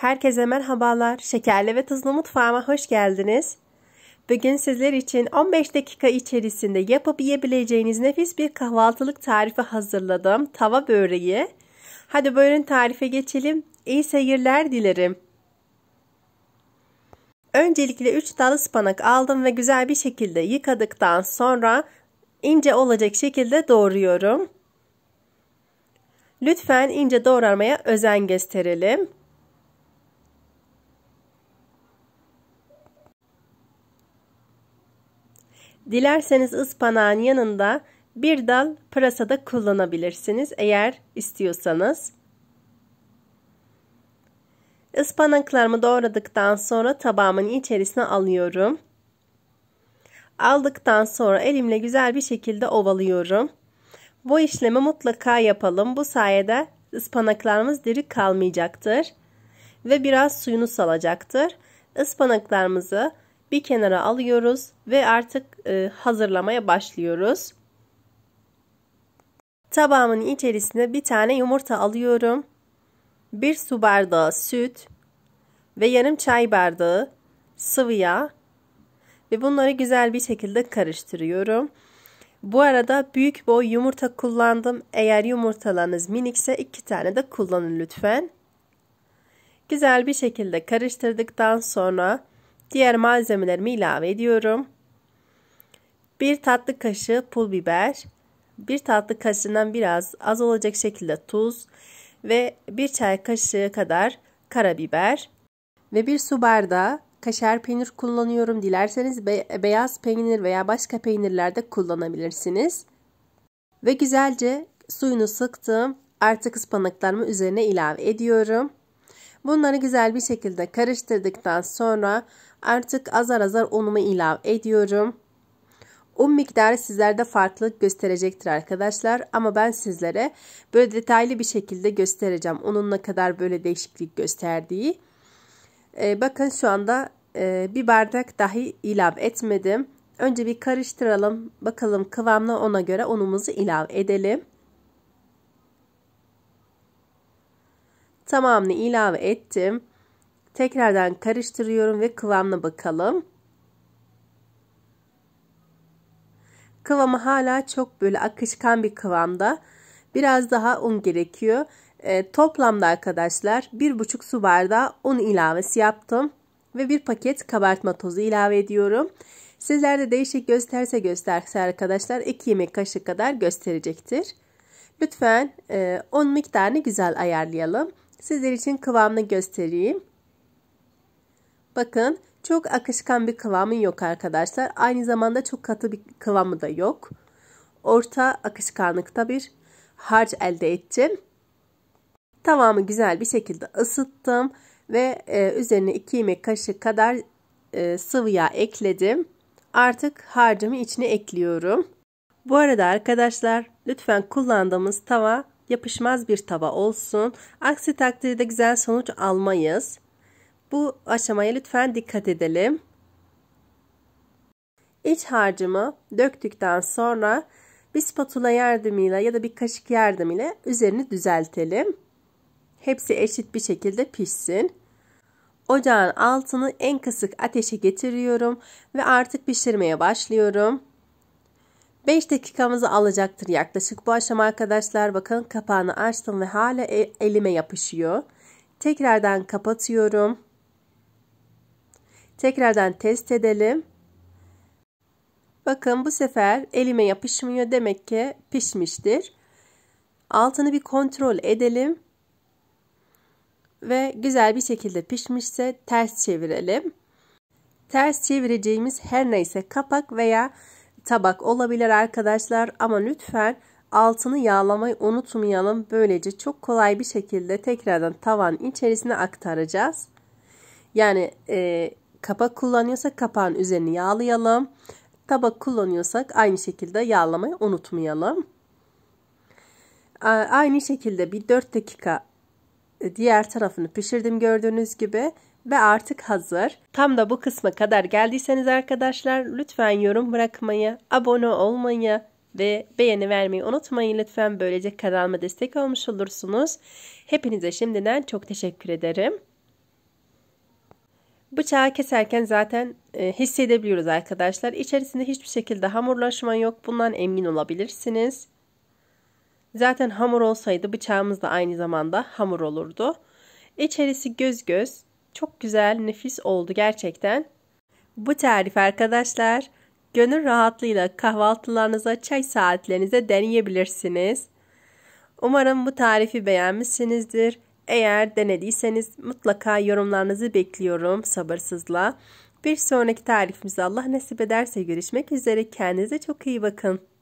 Herkese merhabalar. Şekerli ve Tuzlu Mutfağıma hoş geldiniz. Bugün sizler için 15 dakika içerisinde yapıp yiyebileceğiniz nefis bir kahvaltılık tarifi hazırladım. Tava böreği. Hadi böreğin tarife geçelim. İyi seyirler dilerim. Öncelikle 3 dal ıspanak aldım ve güzel bir şekilde yıkadıktan sonra ince olacak şekilde doğruyorum. Lütfen ince doğramaya özen gösterelim. Dilerseniz ıspanağın yanında bir dal pırasa da kullanabilirsiniz eğer istiyorsanız. Ispanaklarımı doğradıktan sonra tabağımın içerisine alıyorum. Aldıktan sonra elimle güzel bir şekilde ovalıyorum. Bu işlemi mutlaka yapalım. Bu sayede ıspanaklarımız diri kalmayacaktır ve biraz suyunu salacaktır. Ispanaklarımızı bir kenara alıyoruz ve artık e, hazırlamaya başlıyoruz. Tabağımın içerisine bir tane yumurta alıyorum. bir su bardağı süt ve yarım çay bardağı sıvı yağ ve bunları güzel bir şekilde karıştırıyorum. Bu arada büyük boy yumurta kullandım. Eğer yumurtalarınız minikse iki tane de kullanın lütfen. Güzel bir şekilde karıştırdıktan sonra Diğer malzemelerimi ilave ediyorum. 1 tatlı kaşığı pul biber, 1 tatlı kaşığından biraz az olacak şekilde tuz ve 1 çay kaşığı kadar karabiber ve 1 su bardağı kaşar peynir kullanıyorum. Dilerseniz be beyaz peynir veya başka peynirler de kullanabilirsiniz. Ve güzelce suyunu sıktım. Artık ıspanaklarımı üzerine ilave ediyorum. Bunları güzel bir şekilde karıştırdıktan sonra artık azar azar unumu ilave ediyorum. Un miktarı sizlerde farklılık gösterecektir arkadaşlar ama ben sizlere böyle detaylı bir şekilde göstereceğim. Unun ne kadar böyle değişiklik gösterdiği. Ee, bakın şu anda e, bir bardak dahi ilave etmedim. Önce bir karıştıralım bakalım kıvamla ona göre unumuzu ilave edelim. Tamamını ilave ettim. Tekrardan karıştırıyorum ve kıvamına bakalım. Kıvamı hala çok böyle akışkan bir kıvamda. Biraz daha un gerekiyor. E, toplamda arkadaşlar 1,5 su bardağı un ilavesi yaptım. Ve bir paket kabartma tozu ilave ediyorum. Sizlerde değişik gösterse gösterse arkadaşlar 2 yemek kaşığı kadar gösterecektir. Lütfen e, un miktarını güzel ayarlayalım. Sizler için kıvamını göstereyim. Bakın çok akışkan bir kıvamı yok arkadaşlar. Aynı zamanda çok katı bir kıvamı da yok. Orta akışkanlıkta bir harç elde ettim. Tavamı güzel bir şekilde ısıttım ve e, üzerine 2 yemek kaşığı kadar e, sıvı yağ ekledim. Artık harcımı içine ekliyorum. Bu arada arkadaşlar lütfen kullandığımız tava yapışmaz bir tava olsun. Aksi takdirde güzel sonuç almayız. Bu aşamaya lütfen dikkat edelim. İç harcımı döktükten sonra bir spatula yardımıyla ya da bir kaşık yardımıyla üzerini düzeltelim. Hepsi eşit bir şekilde pişsin. Ocağın altını en kısık ateşe getiriyorum ve artık pişirmeye başlıyorum. 5 dakikamızı alacaktır yaklaşık bu aşama arkadaşlar. Bakın kapağını açtım ve hala e, elime yapışıyor. Tekrardan kapatıyorum. Tekrardan test edelim. Bakın bu sefer elime yapışmıyor demek ki pişmiştir. Altını bir kontrol edelim. Ve güzel bir şekilde pişmişse ters çevirelim. Ters çevireceğimiz her neyse kapak veya tabak olabilir arkadaşlar ama lütfen altını yağlamayı unutmayalım. Böylece çok kolay bir şekilde tekrardan tavanın içerisine aktaracağız. Yani e, kapak kullanıyorsak kapağın üzerini yağlayalım. Tabak kullanıyorsak aynı şekilde yağlamayı unutmayalım. Aynı şekilde bir 4 dakika e, diğer tarafını pişirdim gördüğünüz gibi ve artık hazır. Tam da bu kısma kadar geldiyseniz arkadaşlar lütfen yorum bırakmayı, abone olmayı ve beğeni vermeyi unutmayın lütfen. Böylece kanalıma destek olmuş olursunuz. Hepinize şimdiden çok teşekkür ederim. Bıçağı keserken zaten e, hissedebiliyoruz arkadaşlar. İçerisinde hiçbir şekilde hamurlaşma yok. Bundan emin olabilirsiniz. Zaten hamur olsaydı bıçağımız da aynı zamanda hamur olurdu. İçerisi göz göz çok güzel, nefis oldu gerçekten. Bu tarif arkadaşlar gönül rahatlığıyla kahvaltılarınıza, çay saatlerinize deneyebilirsiniz. Umarım bu tarifi beğenmişsinizdir. Eğer denediyseniz mutlaka yorumlarınızı bekliyorum sabırsızla. Bir sonraki tarifimizi Allah nasip ederse görüşmek üzere. Kendinize çok iyi bakın.